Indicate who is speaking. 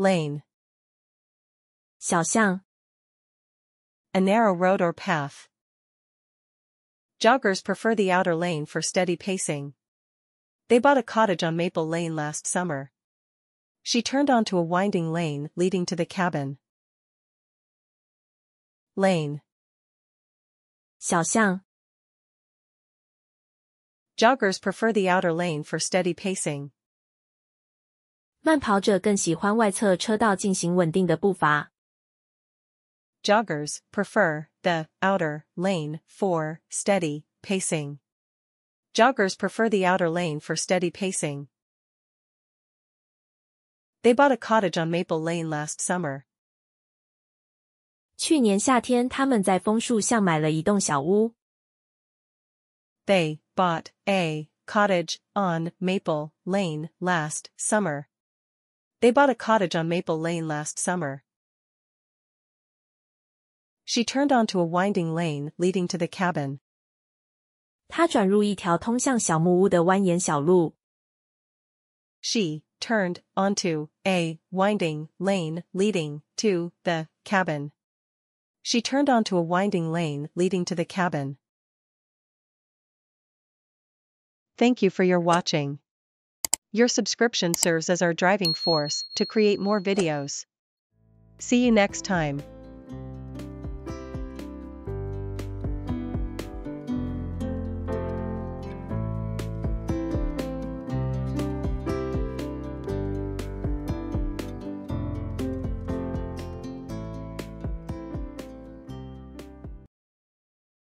Speaker 1: lane 小巷 a narrow road or path. Joggers prefer the outer lane for steady
Speaker 2: pacing. They bought a cottage on Maple Lane last summer. She
Speaker 1: turned onto a winding lane leading to the cabin. Lane 小巷 Joggers prefer the outer lane for steady pacing. 慢跑者
Speaker 2: 更喜欢外侧车道进行稳定的步伐。Joggers prefer the outer lane for steady pacing. Joggers prefer the outer lane for steady pacing. They bought a cottage on Maple Lane last summer. 去年夏天，他们在枫树巷买了一栋小屋。They bought a cottage on Maple Lane last summer. They bought a cottage on Maple Lane last summer. She turned onto a winding lane leading to the cabin. 她转入一条通向小木屋的蜿蜒小路。She turned onto a winding lane leading to the cabin. She turned onto a winding lane leading to the cabin. Thank you for your watching. Your subscription serves as our driving force to create more videos. See you next time.